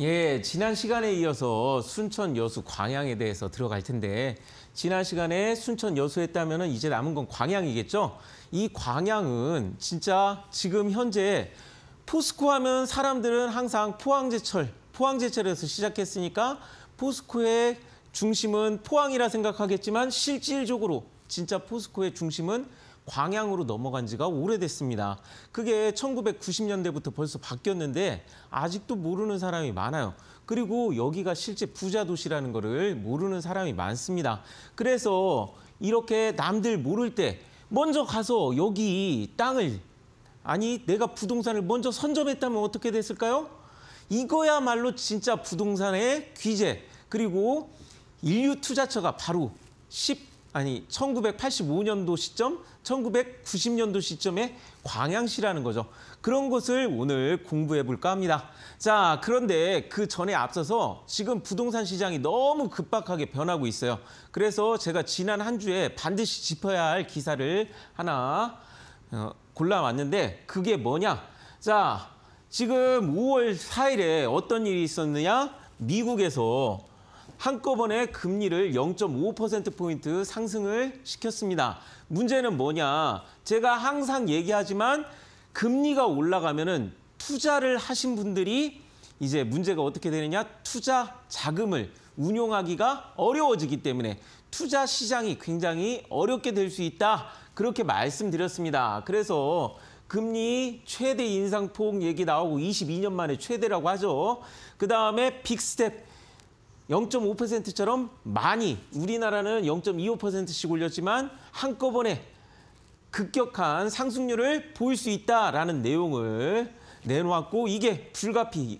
예, 지난 시간에 이어서 순천 여수 광양에 대해서 들어갈 텐데 지난 시간에 순천 여수 했다면 이제 남은 건 광양이겠죠? 이 광양은 진짜 지금 현재 포스코 하면 사람들은 항상 포항제철, 포항제철에서 시작했으니까 포스코의 중심은 포항이라 생각하겠지만 실질적으로 진짜 포스코의 중심은 광양으로 넘어간 지가 오래됐습니다. 그게 1990년대부터 벌써 바뀌었는데 아직도 모르는 사람이 많아요. 그리고 여기가 실제 부자 도시라는 거를 모르는 사람이 많습니다. 그래서 이렇게 남들 모를 때 먼저 가서 여기 땅을 아니 내가 부동산을 먼저 선점했다면 어떻게 됐을까요? 이거야말로 진짜 부동산의 귀재 그리고 인류 투자처가 바로 10 아니 1985년도 시점, 1990년도 시점에 광양시라는 거죠. 그런 것을 오늘 공부해 볼까 합니다. 자, 그런데 그 전에 앞서서 지금 부동산 시장이 너무 급박하게 변하고 있어요. 그래서 제가 지난 한 주에 반드시 짚어야 할 기사를 하나 어, 골라왔는데 그게 뭐냐? 자, 지금 5월 4일에 어떤 일이 있었느냐? 미국에서 한꺼번에 금리를 0.5%포인트 상승을 시켰습니다. 문제는 뭐냐. 제가 항상 얘기하지만 금리가 올라가면 은 투자를 하신 분들이 이제 문제가 어떻게 되느냐. 투자 자금을 운용하기가 어려워지기 때문에 투자 시장이 굉장히 어렵게 될 수 있다. 그렇게 말씀드렸습니다. 그래서 금리 최대 인상폭 얘기 나오고 22년 만에 최대라고 하죠. 그다음에 빅스텝 0.5%처럼 많이 우리나라는 0.25%씩 올렸지만 한꺼번에 급격한 상승률을 보일 수 있다라는 내용을 내놓았고 이게 불가피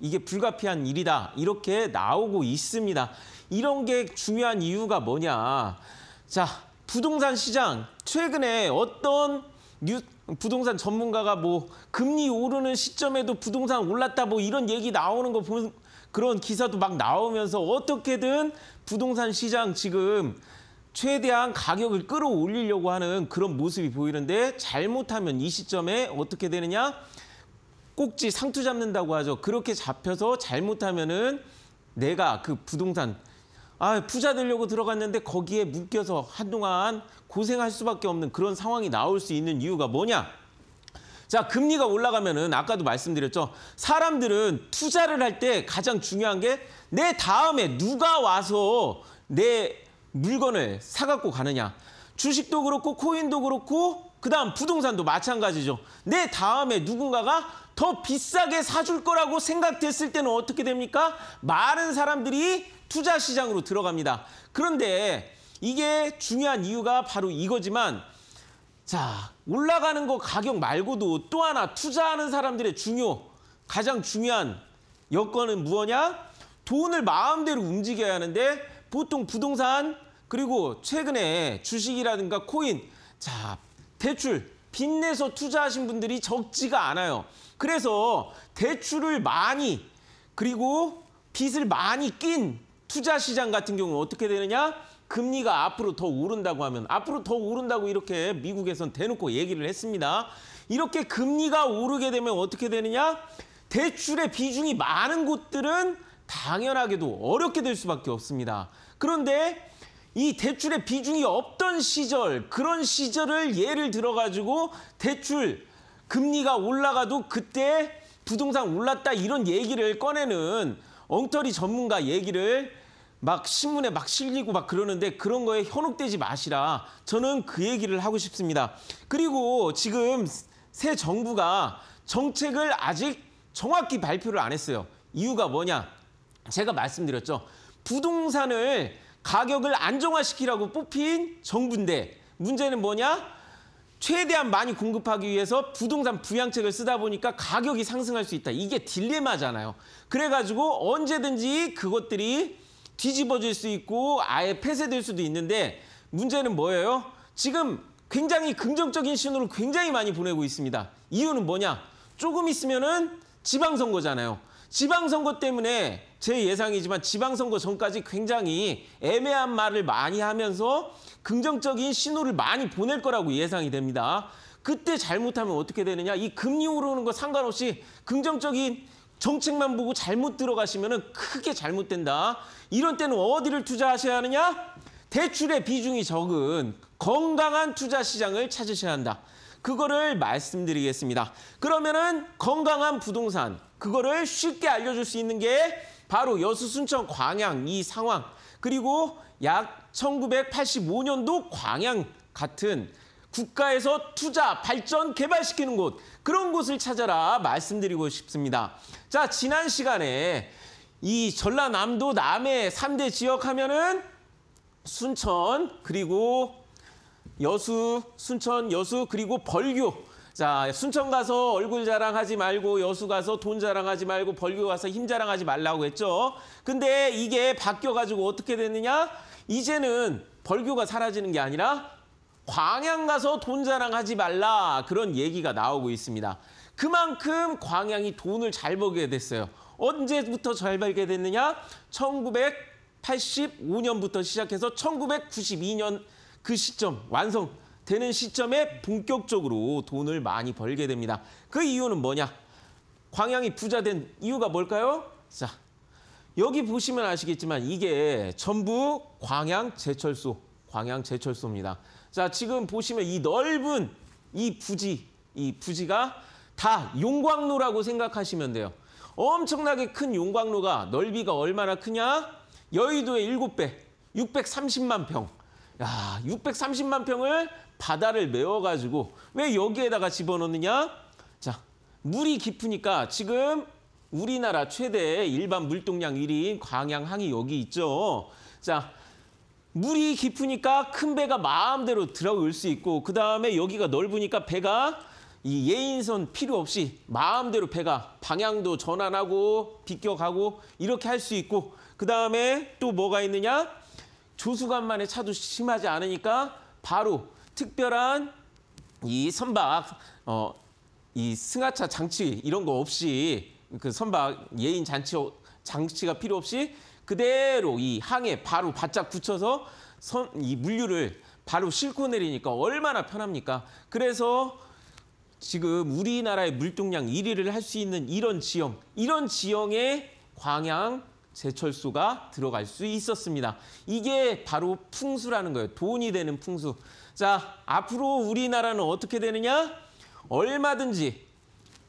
이게 불가피한 일이다 이렇게 나오고 있습니다. 이런 게 중요한 이유가 뭐냐? 자 부동산 시장 최근에 어떤 뉴, 부동산 전문가가 뭐 금리 오르는 시점에도 부동산 올랐다 뭐 이런 얘기 나오는 거 보, 그런 기사도 막 나오면서 어떻게든 부동산 시장 지금 최대한 가격을 끌어올리려고 하는 그런 모습이 보이는데 잘못하면 이 시점에 어떻게 되느냐? 꼭지 상투 잡는다고 하죠. 그렇게 잡혀서 잘못하면은 내가 그 부동산 아, 부자 되려고 들어갔는데 거기에 묶여서 한동안 고생할 수밖에 없는 그런 상황이 나올 수 있는 이유가 뭐냐? 자, 금리가 올라가면은 아까도 말씀드렸죠. 사람들은 투자를 할 때 가장 중요한 게 내 다음에 누가 와서 내 물건을 사갖고 가느냐. 주식도 그렇고 코인도 그렇고 그다음 부동산도 마찬가지죠. 내 다음에 누군가가 더 비싸게 사줄 거라고 생각됐을 때는 어떻게 됩니까? 많은 사람들이 투자 시장으로 들어갑니다. 그런데 이게 중요한 이유가 바로 이거지만 자, 올라가는 거 가격 말고도 또 하나 투자하는 사람들의 중요, 가장 중요한 여건은 무엇냐? 돈을 마음대로 움직여야 하는데 보통 부동산 그리고 최근에 주식이라든가 코인, 자, 대출, 빚내서 투자하신 분들이 적지가 않아요. 그래서 대출을 많이 그리고 빚을 많이 낀 투자 시장 같은 경우는 어떻게 되느냐? 금리가 앞으로 더 오른다고 하면 앞으로 더 오른다고 이렇게 미국에선 대놓고 얘기를 했습니다. 이렇게 금리가 오르게 되면 어떻게 되느냐? 대출의 비중이 많은 곳들은 당연하게도 어렵게 될 수밖에 없습니다. 그런데 이 대출의 비중이 없던 시절, 그런 시절을 예를 들어가지고 대출 금리가 올라가도 그때 부동산 올랐다 이런 얘기를 꺼내는 엉터리 전문가 얘기를 막 신문에 막 실리고 막 그러는데 그런 거에 현혹되지 마시라. 저는 그 얘기를 하고 싶습니다. 그리고 지금 새 정부가 정책을 아직 정확히 발표를 안 했어요. 이유가 뭐냐? 제가 말씀드렸죠. 부동산을 가격을 안정화시키라고 뽑힌 정부인데 문제는 뭐냐? 최대한 많이 공급하기 위해서 부동산 부양책을 쓰다 보니까 가격이 상승할 수 있다. 이게 딜레마잖아요. 그래가지고 언제든지 그것들이 뒤집어질 수 있고 아예 폐쇄될 수도 있는데 문제는 뭐예요? 지금 굉장히 긍정적인 신호를 굉장히 많이 보내고 있습니다. 이유는 뭐냐? 조금 있으면은 지방선거잖아요. 지방선거 때문에 제 예상이지만 지방선거 전까지 굉장히 애매한 말을 많이 하면서 긍정적인 신호를 많이 보낼 거라고 예상이 됩니다. 그때 잘못하면 어떻게 되느냐? 이 금리 오르는 거 상관없이 긍정적인 정책만 보고 잘못 들어가시면 크게 잘못된다. 이런 때는 어디를 투자하셔야 하느냐? 대출의 비중이 적은 건강한 투자 시장을 찾으셔야 한다. 그거를 말씀드리겠습니다. 그러면은 건강한 부동산, 그거를 쉽게 알려줄 수 있는 게 바로 여수 순천 광양 이 상황, 그리고 약 1985년도 광양 같은 국가에서 투자, 발전, 개발시키는 곳 그런 곳을 찾아라 말씀드리고 싶습니다. 자 지난 시간에 이 전라남도 남해 삼대 지역 하면은 순천 그리고 여수, 순천, 여수 그리고 벌교 자, 순천 가서 얼굴 자랑하지 말고 여수 가서 돈 자랑하지 말고 벌교 가서 힘 자랑하지 말라고 했죠. 근데 이게 바뀌어 가지고 어떻게 됐느냐? 이제는 벌교가 사라지는 게 아니라 광양 가서 돈 자랑하지 말라 그런 얘기가 나오고 있습니다. 그만큼 광양이 돈을 잘 벌게 됐어요. 언제부터 잘 벌게 됐느냐? 1985년부터 시작해서 1992년 그 시점 완성되는 시점에 본격적으로 돈을 많이 벌게 됩니다. 그 이유는 뭐냐? 광양이 부자된 이유가 뭘까요? 자, 여기 보시면 아시겠지만 이게 전부 광양 제철소, 광양 제철소입니다. 자, 지금 보시면 이 넓은 이 부지, 이 부지가 다 용광로라고 생각하시면 돼요. 엄청나게 큰 용광로가 넓이가 얼마나 크냐? 여의도의 7배, 630만 평. 야, 630만 평을 바다를 메워가지고 왜 여기에다가 집어넣느냐? 자, 물이 깊으니까 지금 우리나라 최대 일반 물동량 1위인 광양 항이 여기 있죠. 자, 물이 깊으니까 큰 배가 마음대로 들어올 수 있고 그다음에 여기가 넓으니까 배가 이 예인선 필요 없이 마음대로 배가 방향도 전환하고 비껴가고 이렇게 할 수 있고 그다음에 또 뭐가 있느냐? 조수간만의 차도 심하지 않으니까 바로 특별한 이 선박 어 이 승하차 장치 이런 거 없이 그 선박 예인 잔치 장치가 필요 없이 그대로 이 항에 바로 바짝 붙여서 선, 이 물류를 바로 싣고 내리니까 얼마나 편합니까? 그래서 지금 우리나라의 물동량 1위를 할 수 있는 이런 지형, 이런 지형에 광양 제철소가 들어갈 수 있었습니다. 이게 바로 풍수라는 거예요. 돈이 되는 풍수. 자, 앞으로 우리나라는 어떻게 되느냐? 얼마든지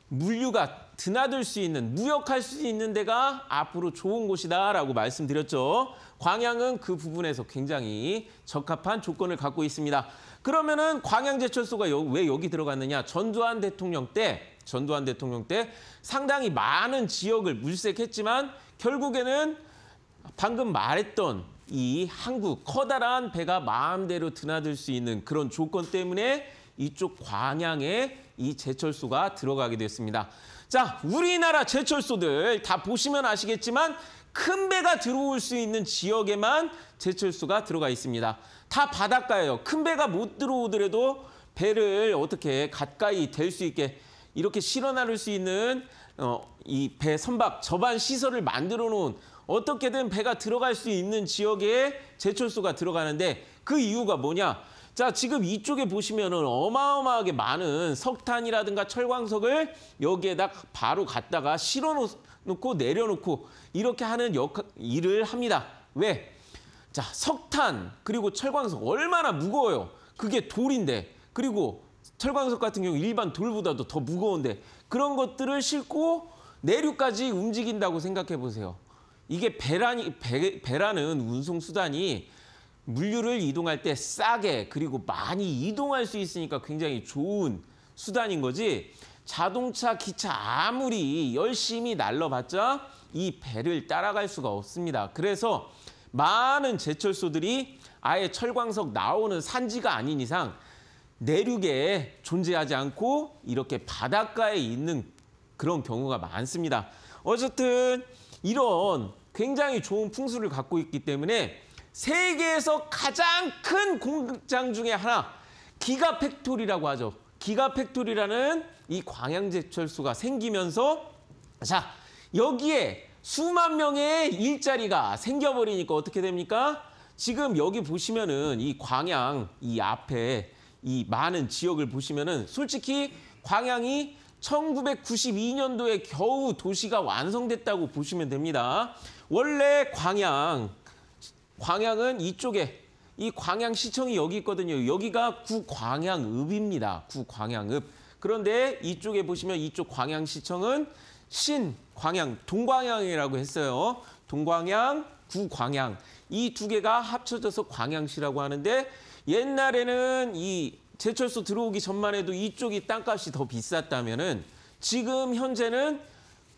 물류가 드나들 수 있는, 무역할 수 있는 데가 앞으로 좋은 곳이다라고 말씀드렸죠. 광양은 그 부분에서 굉장히 적합한 조건을 갖고 있습니다. 그러면은 광양제철소가 여, 왜 여기 들어갔느냐? 전두환 대통령 때, 전두환 대통령 때 상당히 많은 지역을 물색했지만 결국에는 방금 말했던 이 한국 커다란 배가 마음대로 드나들 수 있는 그런 조건 때문에 이쪽 광양에 이 제철소가 들어가게 됐습니다. 자, 우리나라 제철소들 다 보시면 아시겠지만 큰 배가 들어올 수 있는 지역에만 제철소가 들어가 있습니다. 다 바닷가예요. 큰 배가 못 들어오더라도 배를 어떻게 가까이 댈 수 있게 이렇게 실어 나를 수 있는 어, 이 배 선박 저반 시설을 만들어 놓은 어떻게든 배가 들어갈 수 있는 지역에 제철소가 들어가는데 그 이유가 뭐냐? 자, 지금 이쪽에 보시면은 어마어마하게 많은 석탄이라든가 철광석을 여기에다 바로 갖다가 실어 놓고 내려놓고 이렇게 하는 역할 일을 합니다. 왜? 자, 석탄 그리고 철광석 얼마나 무거워요. 그게 돌인데 그리고 철광석 같은 경우 일반 돌보다도 더 무거운데 그런 것들을 싣고 내륙까지 움직인다고 생각해 보세요. 이게 배라니, 배, 배라는 운송 수단이 물류를 이동할 때 싸게 그리고 많이 이동할 수 있으니까 굉장히 좋은 수단인 거지 자동차, 기차 아무리 열심히 날러봤자 이 배를 따라갈 수가 없습니다. 그래서 많은 제철소들이 아예 철광석 나오는 산지가 아닌 이상 내륙에 존재하지 않고 이렇게 바닷가에 있는 그런 경우가 많습니다. 어쨌든 이런 굉장히 좋은 풍수를 갖고 있기 때문에 세계에서 가장 큰 공장 중에 하나 기가 팩토리라고 하죠. 기가 팩토리라는 이 광양제철소가 생기면서 자 여기에 수만 명의 일자리가 생겨버리니까 어떻게 됩니까? 지금 여기 보시면은 이 광양 이 앞에 이 많은 지역을 보시면은 솔직히 광양이 1992년도에 겨우 도시가 완성됐다고 보시면 됩니다. 원래 광양 광양은 이쪽에 이 광양시청이 여기 있거든요. 여기가 구광양읍입니다. 구광양읍. 그런데 이쪽에 보시면 이쪽 광양시청은 신광양, 동광양이라고 했어요. 동광양, 구광양. 이 두 개가 합쳐져서 광양시라고 하는데 옛날에는 이 제철소 들어오기 전만 해도 이쪽이 땅값이 더 비쌌다면은 지금 현재는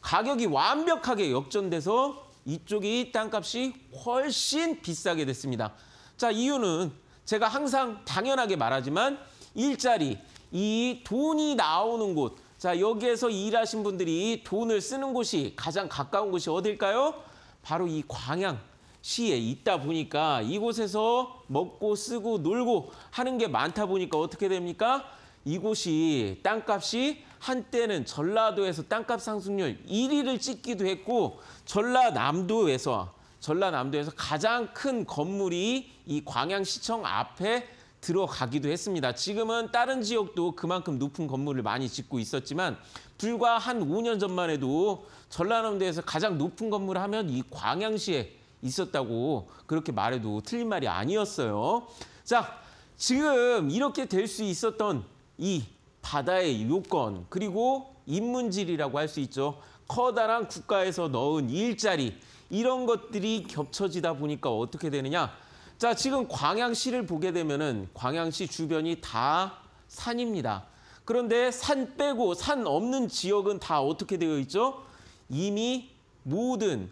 가격이 완벽하게 역전돼서 이쪽이 땅값이 훨씬 비싸게 됐습니다. 자, 이유는 제가 항상 당연하게 말하지만 일자리, 이 돈이 나오는 곳, 자, 여기에서 일하신 분들이 돈을 쓰는 곳이 가장 가까운 곳이 어딜까요? 바로 이 광양 시에 있다 보니까 이곳에서 먹고 쓰고 놀고 하는 게 많다 보니까 어떻게 됩니까? 이곳이 땅값이 한때는 전라도에서 땅값 상승률 1위를 찍기도 했고 전라남도에서 전라남도에서 가장 큰 건물이 이 광양시청 앞에 들어가기도 했습니다. 지금은 다른 지역도 그만큼 높은 건물을 많이 짓고 있었지만 불과 한 5년 전만 해도 전라남도에서 가장 높은 건물 하면 이 광양시에 있었다고 그렇게 말해도 틀린 말이 아니었어요. 자, 지금 이렇게 될 수 있었던 이 바다의 요건 그리고 인문질이라고 할 수 있죠. 커다란 국가에서 넣은 일자리 이런 것들이 겹쳐지다 보니까 어떻게 되느냐. 자 지금 광양시를 보게 되면은 광양시 주변이 다 산입니다. 그런데 산 빼고 산 없는 지역은 다 어떻게 되어 있죠? 이미 모든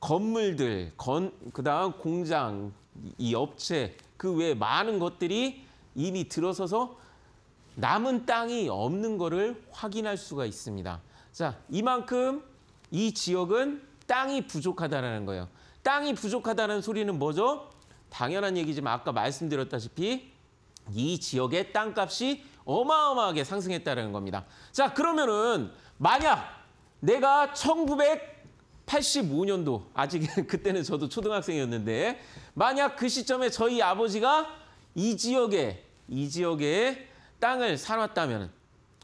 건물들, 건, 그다음 공장, 이 업체, 그 외에 많은 것들이 이미 들어서서 남은 땅이 없는 것을 확인할 수가 있습니다. 자, 이만큼 이 지역은 땅이 부족하다는 거예요. 땅이 부족하다는 소리는 뭐죠? 당연한 얘기지만 아까 말씀드렸다시피 이 지역의 땅값이 어마어마하게 상승했다는 겁니다. 자, 그러면은 만약 내가 1985년도, 아직 그때는 저도 초등학생이었는데 만약 그 시점에 저희 아버지가 이 지역에, 이 지역에 땅을 사놨다면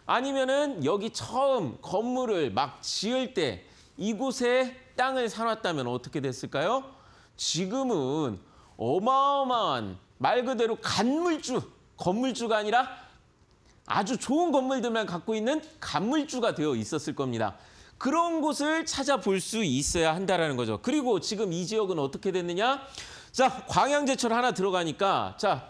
아니면은 여기 처음 건물을 막 지을 때 이곳에 땅을 사놨다면 어떻게 됐을까요? 지금은 어마어마한 말 그대로 간물주, 건물주가 아니라 아주 좋은 건물들만 갖고 있는 간물주가 되어 있었을 겁니다. 그런 곳을 찾아볼 수 있어야 한다는 거죠. 그리고 지금 이 지역은 어떻게 됐느냐? 자, 광양제철 하나 들어가니까 자,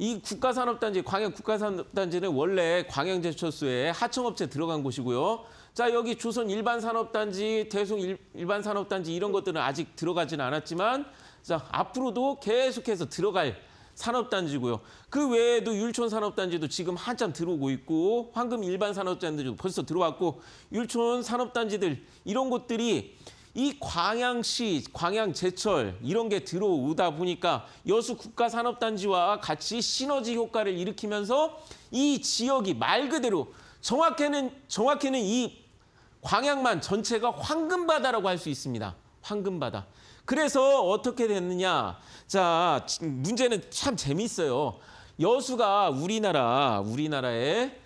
이 국가산업단지, 광역 국가산업단지는 원래 광양제철소에 하청업체 들어간 곳이고요. 자, 여기 조선 일반산업단지, 대송 일, 일반산업단지 이런 것들은 아직 들어가지는 않았지만 자, 앞으로도 계속해서 들어갈 산업단지고요. 그 외에도 율촌 산업단지도 지금 한참 들어오고 있고 황금 일반 산업단지도 벌써 들어왔고 율촌 산업단지들 이런 곳들이 이 광양시, 광양 제철 이런 게 들어오다 보니까 여수 국가산업단지와 같이 시너지 효과를 일으키면서 이 지역이 말 그대로 정확히는 정확히는 이 광양만 전체가 황금바다라고 할 수 있습니다. 황금바다. 그래서 어떻게 됐느냐? 자, 문제는 참 재밌어요. 여수가 우리나라 우리나라의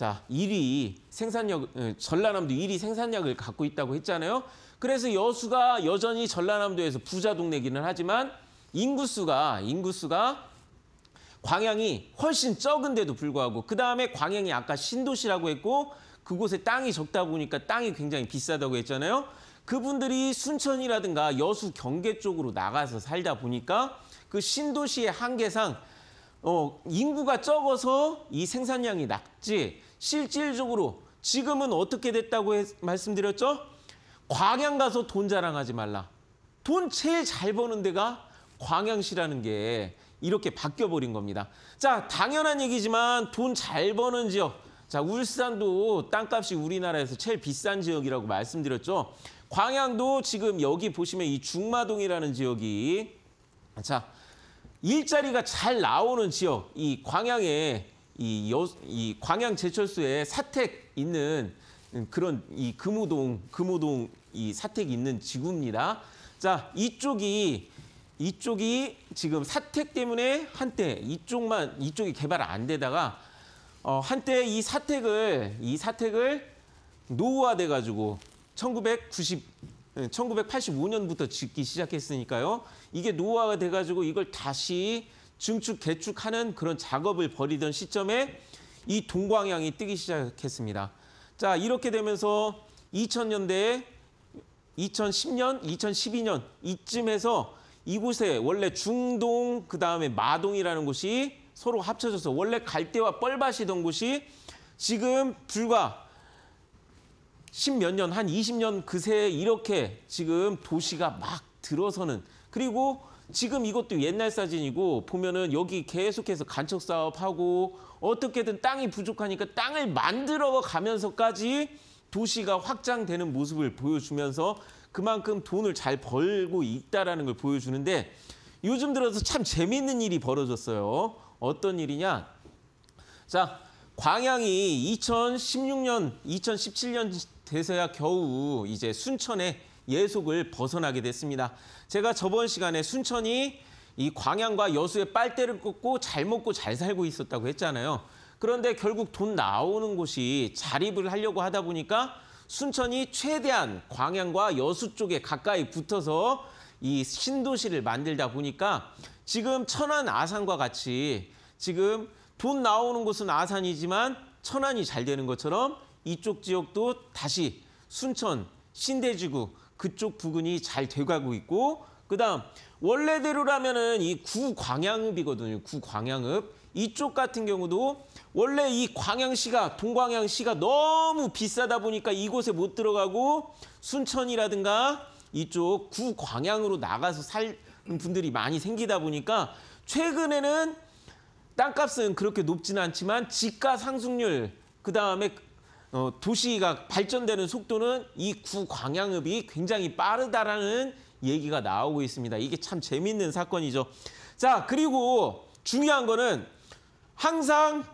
자, 1위 생산력, 어, 전라남도 1위 생산력을 갖고 있다고 했잖아요. 그래서 여수가 여전히 전라남도에서 부자 동네기는 하지만 인구수가, 인구수가 광양이 훨씬 적은데도 불구하고 그다음에 광양이 아까 신도시라고 했고 그곳에 땅이 적다 보니까 땅이 굉장히 비싸다고 했잖아요. 그분들이 순천이라든가 여수 경계 쪽으로 나가서 살다 보니까 그 신도시의 한계상 어, 인구가 적어서 이 생산량이 낮지 실질적으로 지금은 어떻게 됐다고 해, 말씀드렸죠? 광양 가서 돈 자랑하지 말라. 돈 제일 잘 버는 데가 광양시라는 게 이렇게 바뀌어버린 겁니다. 자, 당연한 얘기지만 돈 잘 버는 지역. 자, 울산도 땅값이 우리나라에서 제일 비싼 지역이라고 말씀드렸죠. 광양도 지금 여기 보시면 이 중마동이라는 지역이 자, 일자리가 잘 나오는 지역, 이 광양에 이, 여, 이 광양 제철소에 사택 있는 음, 그런 이 금호동 금호동 이 사택 있는 지구입니다. 자 이쪽이 이쪽이 지금 사택 때문에 한때 이쪽만 이쪽이 개발 안 되다가 어, 한때 이 사택을 이 사택을 노후화돼 가지고 1990 1985년부터 음, 짓기 시작했으니까요. 이게 노후화가 돼 가지고 이걸 다시 증축, 개축하는 그런 작업을 벌이던 시점에 이동광향이 뜨기 시작했습니다. 자, 이렇게 되면서 2000년대에 2010년, 2012년 이쯤에서 이곳에 원래 중동, 그다음에 마동이라는 곳이 서로 합쳐져서 원래 갈대와 뻘밭이던 곳이 지금 불과 십몇 년, 한 20년 그새 이렇게 지금 도시가 막 들어서는 그리고 지금 이것도 옛날 사진이고 보면은 여기 계속해서 간척 사업하고 어떻게든 땅이 부족하니까 땅을 만들어 가면서까지 도시가 확장되는 모습을 보여주면서 그만큼 돈을 잘 벌고 있다라는 걸 보여주는데 요즘 들어서 참 재미있는 일이 벌어졌어요. 어떤 일이냐? 자, 광양이 2016년, 2017년 돼서야 겨우 이제 순천에 예속을 벗어나게 됐습니다. 제가 저번 시간에 순천이 이 광양과 여수의 빨대를 꽂고 잘 먹고 잘 살고 있었다고 했잖아요. 그런데 결국 돈 나오는 곳이 자립을 하려고 하다 보니까 순천이 최대한 광양과 여수 쪽에 가까이 붙어서 이 신도시를 만들다 보니까 지금 천안 아산과 같이 지금 돈 나오는 곳은 아산이지만 천안이 잘 되는 것처럼 이쪽 지역도 다시 순천, 신대지구 그쪽 부근이 잘 돼가고 있고 그다음 원래대로라면은 이 구광양읍이거든요. 구광양읍. 이쪽 같은 경우도 원래 이 광양시가 동광양시가 너무 비싸다 보니까 이곳에 못 들어가고 순천이라든가 이쪽 구광양으로 나가서 살 분들이 많이 생기다 보니까 최근에는 땅값은 그렇게 높지는 않지만 지가 상승률 그다음에 어, 도시가 발전되는 속도는 이 구광양읍이 굉장히 빠르다라는 얘기가 나오고 있습니다. 이게 참 재밌는 사건이죠. 자, 그리고 중요한 거는 항상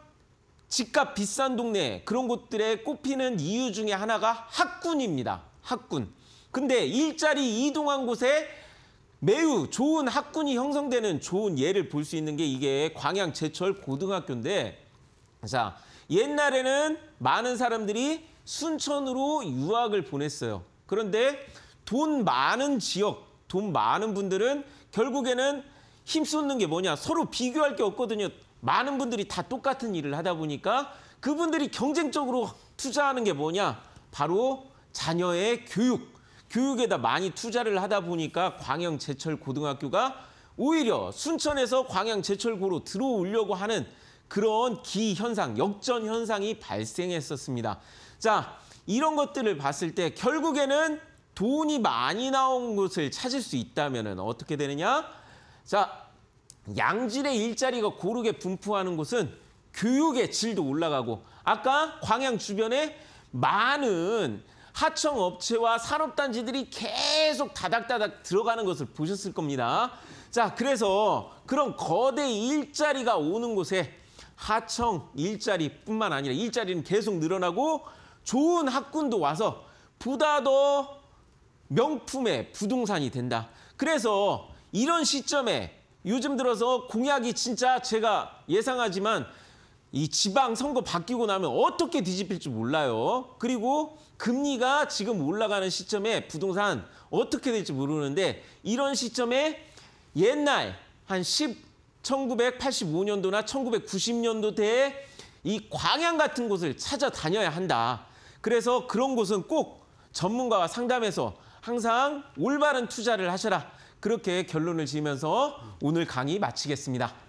집값 비싼 동네 그런 곳들에 꼽히는 이유 중에 하나가 학군입니다. 학군. 근데 일자리 이동한 곳에 매우 좋은 학군이 형성되는 좋은 예를 볼 수 있는 게 이게 광양 제철 고등학교인데 자 옛날에는 많은 사람들이 순천으로 유학을 보냈어요. 그런데 돈 많은 지역, 돈 많은 분들은 결국에는 힘쏟는 게 뭐냐. 서로 비교할 게 없거든요. 많은 분들이 다 똑같은 일을 하다 보니까 그분들이 경쟁적으로 투자하는 게 뭐냐. 바로 자녀의 교육, 교육에다 많이 투자를 하다 보니까 광양 제철 고등학교가 오히려 순천에서 광양 제철고로 들어오려고 하는 그런 기현상, 역전 현상이 발생했었습니다. 자, 이런 것들을 봤을 때 결국에는 돈이 많이 나온 곳을 찾을 수 있다면 어떻게 되느냐? 자, 양질의 일자리가 고르게 분포하는 곳은 교육의 질도 올라가고 아까 광양 주변에 많은 하청업체와 산업단지들이 계속 다닥다닥 들어가는 것을 보셨을 겁니다. 자, 그래서 그런 거대 일자리가 오는 곳에 하청 일자리뿐만 아니라 일자리는 계속 늘어나고 좋은 학군도 와서 보다 더 명품의 부동산이 된다. 그래서 이런 시점에 요즘 들어서 공약이 진짜 제가 예상하지만 이 지방 선거 바뀌고 나면 어떻게 뒤집힐지 몰라요. 그리고 금리가 지금 올라가는 시점에 부동산 어떻게 될지 모르는데 이런 시점에 옛날 한1 1985년도나 1990년도 때에이 광양 같은 곳을 찾아다녀야 한다. 그래서 그런 곳은 꼭 전문가와 상담해서 항상 올바른 투자를 하셔라. 그렇게 결론을 지으면서 오늘 강의 마치겠습니다.